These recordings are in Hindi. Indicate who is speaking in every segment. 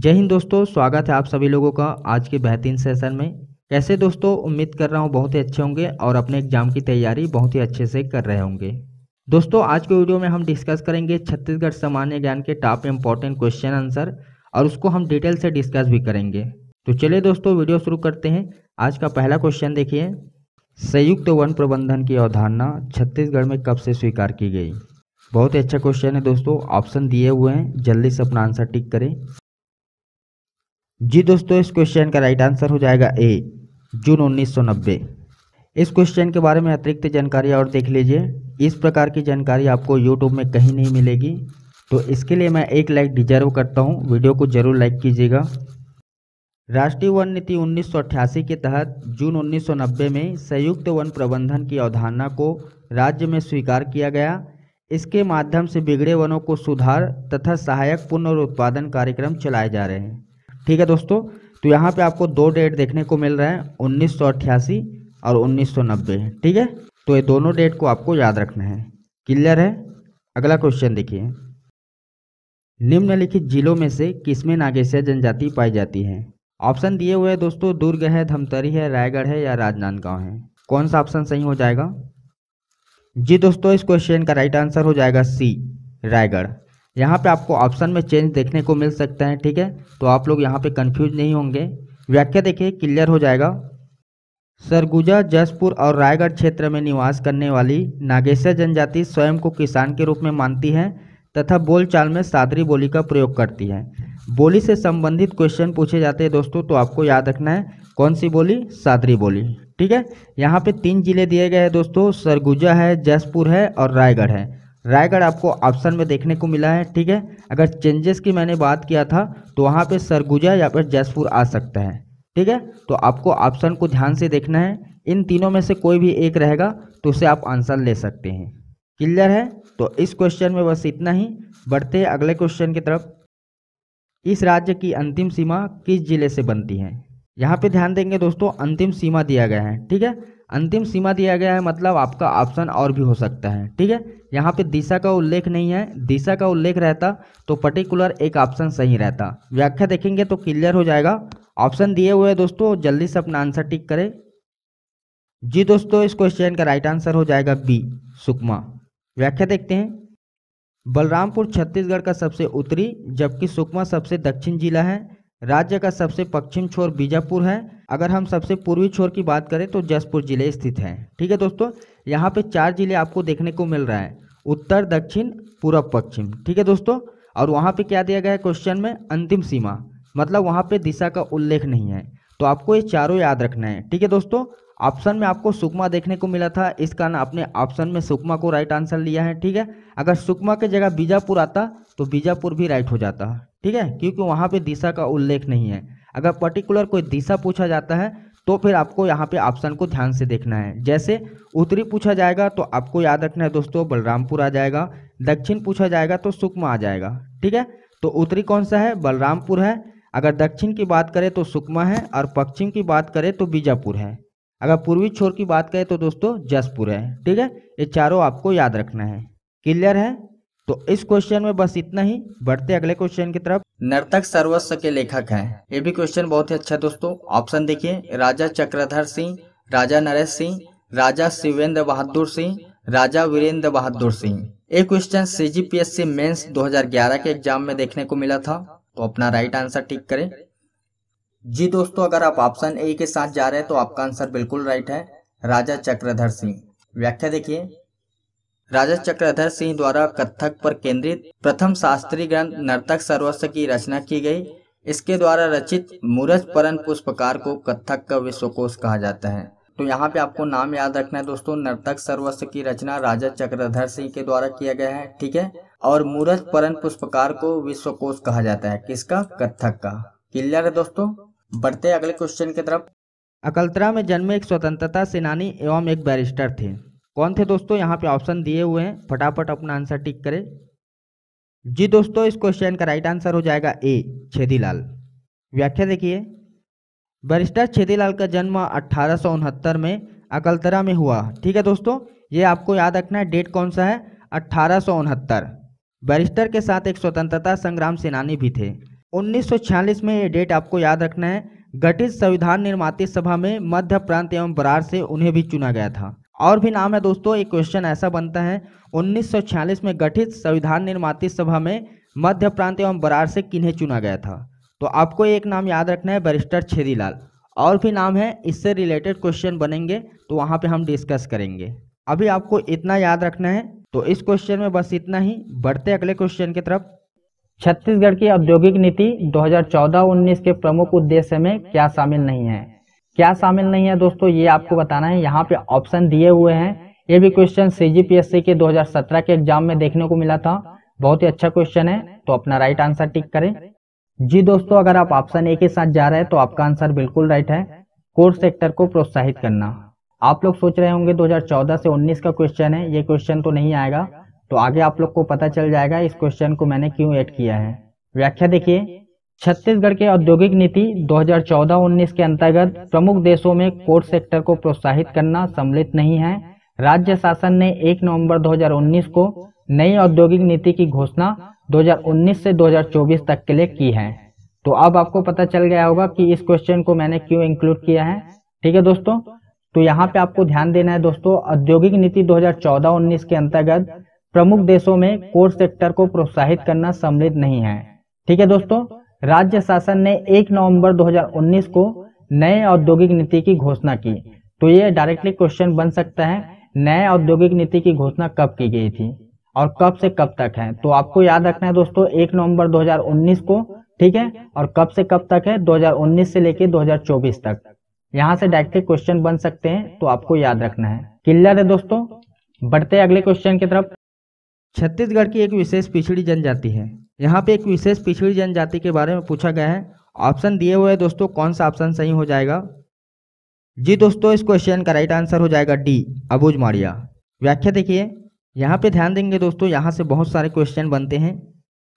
Speaker 1: जय हिंद दोस्तों स्वागत है आप सभी लोगों का आज के बेहतरीन सेशन में कैसे दोस्तों उम्मीद कर रहा हूँ बहुत ही अच्छे होंगे और अपने एग्जाम की तैयारी बहुत ही अच्छे से कर रहे होंगे दोस्तों आज के वीडियो में हम डिस्कस करेंगे छत्तीसगढ़ सामान्य ज्ञान के टॉप इम्पॉर्टेंट क्वेश्चन आंसर और उसको हम डिटेल से डिस्कस भी करेंगे तो चलिए दोस्तों वीडियो शुरू करते हैं आज का पहला क्वेश्चन देखिए संयुक्त वन प्रबंधन की अवधारणा छत्तीसगढ़ में कब से स्वीकार की गई बहुत ही अच्छा क्वेश्चन है दोस्तों ऑप्शन दिए हुए हैं जल्दी से अपना आंसर टिक करें जी दोस्तों इस क्वेश्चन का राइट आंसर हो जाएगा ए जून उन्नीस इस क्वेश्चन के बारे में अतिरिक्त जानकारी और देख लीजिए इस प्रकार की जानकारी आपको यूट्यूब में कहीं नहीं मिलेगी तो इसके लिए मैं एक लाइक डिजर्व करता हूँ वीडियो को जरूर लाइक कीजिएगा राष्ट्रीय वन नीति उन्नीस के तहत जून 1990 में संयुक्त वन प्रबंधन की अवधारणा को राज्य में स्वीकार किया गया इसके माध्यम से बिगड़े वनों को सुधार तथा सहायक पुनर्उत्पादन कार्यक्रम चलाए जा रहे हैं ठीक है दोस्तों तो यहाँ पे आपको दो डेट देखने को मिल रहा है उन्नीस और नब्बे ठीक है तो ये दोनों डेट को आपको याद रखना है क्लियर है अगला क्वेश्चन देखिए निम्नलिखित जिलों में से किसमें नागेश जनजाति पाई जाती है ऑप्शन दिए हुए हैं दोस्तों दुर्ग है धमतरी है रायगढ़ है या राजनांदगांव है कौन सा ऑप्शन सही हो जाएगा जी दोस्तों इस क्वेश्चन का राइट आंसर हो जाएगा सी रायगढ़ यहाँ पे आपको ऑप्शन में चेंज देखने को मिल सकता है ठीक है तो आप लोग यहाँ पे कंफ्यूज नहीं होंगे व्याख्या देखिए क्लियर हो जाएगा सरगुजा जसपुर और रायगढ़ क्षेत्र में निवास करने वाली नागेश्वर जनजाति स्वयं को किसान के रूप में मानती है तथा बोलचाल में सादरी बोली का प्रयोग करती है बोली से संबंधित क्वेश्चन पूछे जाते हैं दोस्तों तो आपको याद रखना है कौन सी बोली सादरी बोली ठीक है यहाँ पे तीन जिले दिए गए हैं दोस्तों सरगुजा है जसपुर है और रायगढ़ है रायगढ़ आपको ऑप्शन में देखने को मिला है ठीक है अगर चेंजेस की मैंने बात किया था तो वहाँ पे सरगुजा या फिर जयसपुर आ सकता है ठीक है तो आपको ऑप्शन को ध्यान से देखना है इन तीनों में से कोई भी एक रहेगा तो उसे आप आंसर ले सकते हैं क्लियर है तो इस क्वेश्चन में बस इतना ही बढ़ते हैं अगले क्वेश्चन की तरफ इस राज्य की अंतिम सीमा किस जिले से बनती है यहाँ पे ध्यान देंगे दोस्तों अंतिम सीमा दिया गया है ठीक है अंतिम सीमा दिया गया है मतलब आपका ऑप्शन और भी हो सकता है ठीक है यहाँ पे दिशा का उल्लेख नहीं है दिशा का उल्लेख रहता तो पर्टिकुलर एक ऑप्शन सही रहता व्याख्या देखेंगे तो क्लियर हो जाएगा ऑप्शन दिए हुए दोस्तों जल्दी से अपना आंसर टिक करें जी दोस्तों इस क्वेश्चन का राइट आंसर हो जाएगा बी सुकमा व्याख्या देखते हैं बलरामपुर छत्तीसगढ़ का सबसे उत्तरी जबकि सुकमा सबसे दक्षिण जिला है राज्य का सबसे पश्चिम छोर बीजापुर है अगर हम सबसे पूर्वी छोर की बात करें तो जसपुर ज़िले स्थित हैं ठीक है दोस्तों यहाँ पे चार ज़िले आपको देखने को मिल रहा है उत्तर दक्षिण पूर्व पश्चिम ठीक है दोस्तों और वहाँ पे क्या दिया गया है क्वेश्चन में अंतिम सीमा मतलब वहाँ पे दिशा का उल्लेख नहीं है तो आपको ये चारों याद रखना है ठीक है दोस्तों ऑप्शन में आपको सुकमा देखने को मिला था इस कारण आपने ऑप्शन में सुकमा को राइट आंसर लिया है ठीक है अगर सुकमा की जगह बीजापुर आता तो बीजापुर भी राइट हो जाता ठीक है क्योंकि वहाँ पर दिशा का उल्लेख नहीं है अगर पर्टिकुलर कोई दिशा पूछा जाता है तो फिर आपको यहाँ पे ऑप्शन को ध्यान से देखना है जैसे उत्तरी पूछा जाएगा तो आपको याद रखना है दोस्तों बलरामपुर आ जाएगा दक्षिण पूछा जाएगा तो सुकमा आ जाएगा ठीक है तो उत्तरी कौन सा है बलरामपुर है अगर दक्षिण की बात करें तो सुकमा है और पश्चिम की बात करें तो बीजापुर है अगर पूर्वी छोर की बात करें तो दोस्तों जसपुर है ठीक है ये चारों आपको याद रखना है क्लियर है तो इस क्वेश्चन में बस इतना ही बढ़ते अगले क्वेश्चन की तरफ नर्तक सर्वस्व के लेखक हैं ये भी क्वेश्चन बहुत ही अच्छा दोस्तों ऑप्शन देखिए राजा चक्रधर सिंह राजा नरेश सिंह राजा शिवेंद्र बहादुर सिंह राजा वीरेंद्र बहादुर सिंह ये question C G P S C mains दो के एग्जाम में देखने को मिला था तो अपना राइट आंसर ठीक करें जी दोस्तों अगर आप ऑप्शन ए के साथ जा रहे हैं तो आपका आंसर बिल्कुल राइट है राजा चक्रधर सिंह व्याख्या देखिए राजा चक्रधर सिंह द्वारा कथक पर केंद्रित प्रथम शास्त्रीय ग्रंथ नर्तक सर्वस्व की रचना की गई इसके द्वारा रचित मूरज परन पुष्पकार को कथक का विश्वकोश कहा जाता है तो यहाँ पे आपको नाम याद रखना है दोस्तों नर्तक सर्वस्व की रचना राजा चक्रधर सिंह के द्वारा किया गया है ठीक है और मूरज परन पुष्पकार को विश्वकोश कहा जाता है किसका कथक का क्लियर है दोस्तों बढ़ते अगले क्वेश्चन की तरफ अकलतरा में जन्मे एक स्वतंत्रता सेनानी एवं एक बैरिस्टर थे कौन थे दोस्तों यहाँ पे ऑप्शन दिए हुए हैं फटाफट अपना आंसर टिक करें जी दोस्तों इस क्वेश्चन का राइट आंसर हो जाएगा ए छेदीलाल व्याख्या देखिए बरिस्टर छेदीलाल का जन्म अट्ठारह में अकलतरा में हुआ ठीक है दोस्तों ये आपको याद रखना है डेट कौन सा है अट्ठारह बैरिस्टर के साथ एक स्वतंत्रता संग्राम सेनानी भी थे 1946 में ये डेट आपको याद रखना है गठित संविधान निर्माती सभा में मध्य प्रांत एवं बरार से उन्हें भी चुना गया था और भी नाम है दोस्तों एक क्वेश्चन ऐसा बनता है 1946 में गठित संविधान निर्माती सभा में मध्य प्रांत एवं बरार से किन्हें चुना गया था तो आपको एक नाम याद रखना है बैरिस्टर छेदीलाल और भी नाम है इससे रिलेटेड क्वेश्चन बनेंगे तो वहाँ पे हम डिस्कस करेंगे अभी आपको इतना याद रखना है तो इस क्वेश्चन में बस इतना ही बढ़ते अगले क्वेश्चन की तरफ छत्तीसगढ़ की औद्योगिक नीति 2014-19 के प्रमुख उद्देश्य में क्या शामिल नहीं है क्या शामिल नहीं है दोस्तों ये आपको बताना है यहाँ पे ऑप्शन दिए हुए हैं ये भी क्वेश्चन सीजीपीएससी के 2017 के एग्जाम में देखने को मिला था बहुत ही अच्छा क्वेश्चन है तो अपना राइट आंसर टिक करें जी दोस्तों अगर आप ऑप्शन ए के साथ जा रहे हैं तो आपका आंसर बिल्कुल राइट है कोर्स सेक्टर को प्रोत्साहित करना आप लोग सोच रहे होंगे 2014 से 19 का क्वेश्चन है ये क्वेश्चन तो नहीं आएगा तो आगे आप लोग को पता चल जाएगा इस क्वेश्चन को मैंने क्यों ऐड किया है व्याख्या देखिए छत्तीसगढ़ के औद्योगिक नीति 2014-19 के अंतर्गत प्रमुख देशों में कोर सेक्टर को प्रोत्साहित करना सम्मिलित नहीं है राज्य शासन ने 1 नवंबर 2019 को नई औद्योगिक नीति की घोषणा 2019 से 2024 तक के लिए की है तो अब आपको पता चल गया होगा कि इस क्वेश्चन को मैंने क्यों इंक्लूड किया है ठीक है दोस्तों तो यहाँ पे आपको ध्यान देना है दोस्तों औद्योगिक नीति दो हजार के अंतर्गत प्रमुख देशों में कोर सेक्टर को प्रोत्साहित करना सम्मिलित नहीं है ठीक है दोस्तों राज्य शासन ने 1 नवंबर 2019 को नए औद्योगिक नीति की घोषणा की तो ये डायरेक्टली क्वेश्चन बन सकता है नए औद्योगिक नीति की घोषणा कब की गई थी और कब से कब तक है तो आपको याद रखना है दोस्तों एक नवंबर 2019 को ठीक है और कब से कब तक है 2019 से लेके 2024 तक यहाँ से डायरेक्टली क्वेश्चन बन सकते हैं तो आपको याद रखना है क्लियर है दोस्तों बढ़ते अगले क्वेश्चन की तरफ छत्तीसगढ़ की एक विशेष पिछड़ी जनजाति है यहाँ पे एक विशेष पिछड़ी जनजाति के बारे में पूछा गया है ऑप्शन दिए हुए दोस्तों कौन सा ऑप्शन सही हो जाएगा जी दोस्तों इस क्वेश्चन का राइट आंसर हो जाएगा डी अबूज मारिया व्याख्या देखिए यहाँ पे ध्यान देंगे दोस्तों यहाँ से बहुत सारे क्वेश्चन बनते हैं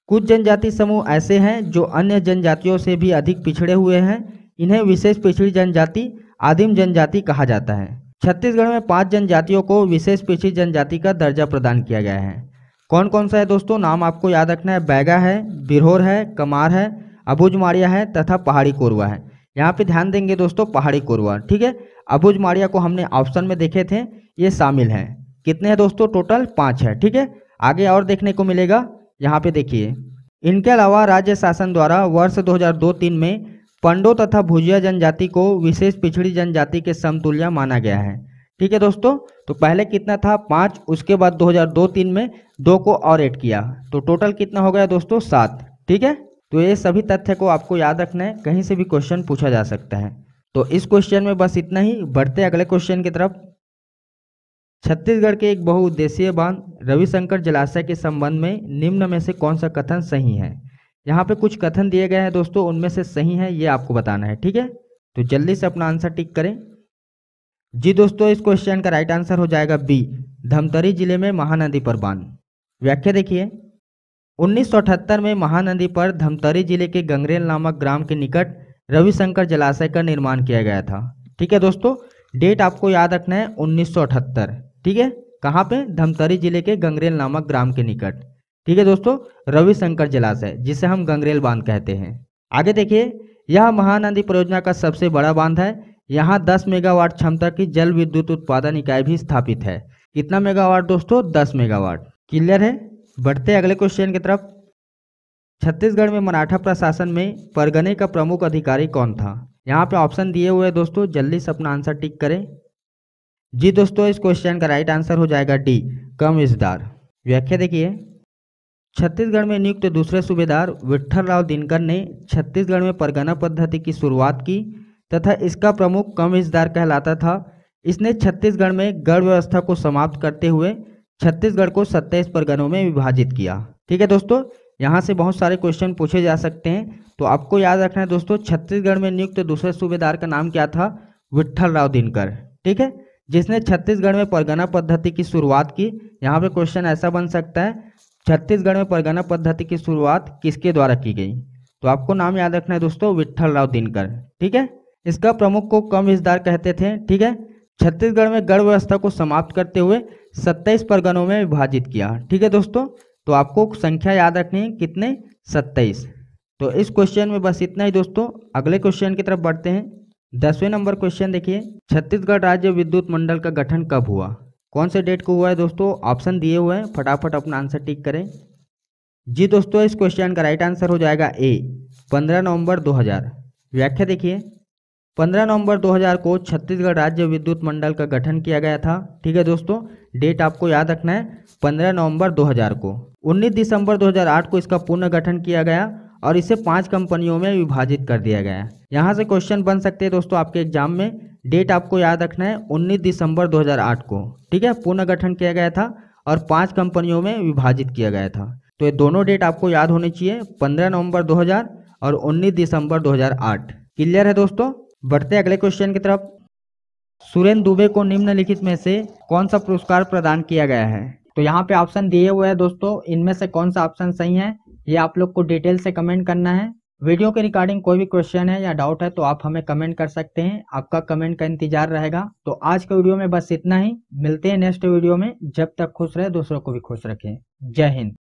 Speaker 1: कुछ जनजाति समूह ऐसे हैं जो अन्य जनजातियों से भी अधिक पिछड़े हुए हैं इन्हें विशेष पिछड़ी जनजाति आदिम जनजाति कहा जाता है छत्तीसगढ़ में पांच जनजातियों को विशेष पिछड़ी जनजाति का दर्जा प्रदान किया गया है कौन कौन सा है दोस्तों नाम आपको याद रखना है बैगा है बिरहोर है कमार है अबूज मारिया है तथा पहाड़ी कोरवा है यहाँ पे ध्यान देंगे दोस्तों पहाड़ी कोरवा ठीक है अबूज मारिया को हमने ऑप्शन में देखे थे ये शामिल हैं कितने हैं दोस्तों टोटल पाँच है ठीक है आगे और देखने को मिलेगा यहाँ पे देखिए इनके अलावा राज्य शासन द्वारा वर्ष 2002 हज़ार में पंडो तथा भुजिया जनजाति को विशेष पिछड़ी जनजाति के समतुल्य माना गया है ठीक है दोस्तों तो पहले कितना था पाँच उसके बाद 2002 तीन में दो को और ऐड किया तो टोटल कितना हो गया दोस्तों सात ठीक है तो ये सभी तथ्य को आपको याद रखना है कहीं से भी क्वेश्चन पूछा जा सकता है तो इस क्वेश्चन में बस इतना ही बढ़ते अगले क्वेश्चन की तरफ छत्तीसगढ़ के एक बहुउद्देशीय बांध रविशंकर जलाशय के संबंध में निम्न में से कौन सा कथन सही है यहाँ पे कुछ कथन दिए गए हैं दोस्तों उनमें से सही है ये आपको बताना है ठीक है तो जल्दी से अपना आंसर टिक करें जी दोस्तों इस क्वेश्चन का राइट आंसर हो जाएगा बी धमतरी जिले में महानदी पर बांध व्याख्या देखिए 1978 में महानदी पर धमतरी जिले के गंगरेल नामक ग्राम के निकट रविशंकर जलाशय का निर्माण किया गया था ठीक है दोस्तों डेट आपको याद रखना है 1978 ठीक है कहाँ पे धमतरी जिले के गंगरेल नामक ग्राम के निकट ठीक है दोस्तों रविशंकर जलाशय जिसे हम गंगरेल बांध कहते हैं आगे देखिए यह महानदी परियोजना का सबसे बड़ा बांध है यहाँ 10 मेगावाट क्षमता की जल विद्युत उत्पादन इकाई भी स्थापित है कितना मेगावाट दोस्तों 10 मेगावाट क्लियर है बढ़ते अगले क्वेश्चन की तरफ छत्तीसगढ़ में मराठा प्रशासन में परगने का प्रमुख अधिकारी कौन था यहाँ पे ऑप्शन दिए हुए दोस्तों जल्दी से अपना आंसर टिक करें जी दोस्तों इस क्वेश्चन का राइट आंसर हो जाएगा डी कम इजदार व्याख्या देखिए छत्तीसगढ़ में नियुक्त दूसरे सूबेदार विठल राव दिनकर ने छत्तीसगढ़ में परगना पद्धति की शुरुआत की तथा इसका प्रमुख कम हिस्सेदार कहलाता था इसने छत्तीसगढ़ में गढ़ व्यवस्था को समाप्त करते हुए छत्तीसगढ़ को सत्ताईस परगनों में विभाजित किया ठीक है दोस्तों यहाँ से बहुत सारे क्वेश्चन पूछे जा सकते हैं तो आपको याद रखना है दोस्तों छत्तीसगढ़ में नियुक्त दूसरे सूबेदार का नाम क्या था विट्ठल राव दिनकर ठीक है जिसने छत्तीसगढ़ में परगना पद्धति की शुरुआत की यहाँ पे क्वेश्चन ऐसा बन सकता है छत्तीसगढ़ में परगना पद्धति की शुरुआत किसके द्वारा की गई तो आपको नाम याद रखना है दोस्तों विट्ठल राव दिनकर ठीक है इसका प्रमुख को कम हिस्सदार कहते थे ठीक है छत्तीसगढ़ में गढ़ व्यवस्था को समाप्त करते हुए सत्ताईस परगनों में विभाजित किया ठीक है दोस्तों तो आपको संख्या याद रखनी है कितने सत्ताईस तो इस क्वेश्चन में बस इतना ही दोस्तों अगले क्वेश्चन की तरफ बढ़ते हैं दसवें नंबर क्वेश्चन देखिए छत्तीसगढ़ राज्य विद्युत मंडल का गठन कब हुआ कौन से डेट को हुआ है दोस्तों ऑप्शन दिए हुए हैं फटाफट अपना आंसर टिक करें जी दोस्तों इस क्वेश्चन का राइट आंसर हो जाएगा ए पंद्रह नवंबर 2000 व्याख्या देखिए 15 नवंबर 2000 को छत्तीसगढ़ राज्य विद्युत मंडल का गठन किया गया था ठीक है दोस्तों डेट आपको याद रखना है 15 नवंबर 2000 को 19 दिसंबर 2008 को इसका पुनः गठन किया गया और इसे पांच कंपनियों में विभाजित कर दिया गया यहाँ से क्वेश्चन बन सकते हैं दोस्तों आपके एग्जाम में डेट आपको याद रखना है उन्नीस दिसंबर दो को ठीक है पुनर्गठन किया गया था और पाँच कंपनियों में विभाजित किया गया था तो ये दोनों डेट आपको याद होने चाहिए पंद्रह नवम्बर दो और उन्नीस दिसंबर दो क्लियर है दोस्तों बढ़ते अगले क्वेश्चन की तरफ सुरेंद्र दुबे को निम्नलिखित में से कौन सा पुरस्कार प्रदान किया गया है तो यहाँ पे ऑप्शन दिए हुए हैं दोस्तों इनमें से कौन सा ऑप्शन सही है ये आप लोग को डिटेल से कमेंट करना है वीडियो के रिकॉर्डिंग कोई भी क्वेश्चन है या डाउट है तो आप हमें कमेंट कर सकते हैं आपका कमेंट का इंतजार रहेगा तो आज के वीडियो में बस इतना ही मिलते हैं नेक्स्ट वीडियो में जब तक खुश रहे दूसरों को भी खुश रखें जय हिंद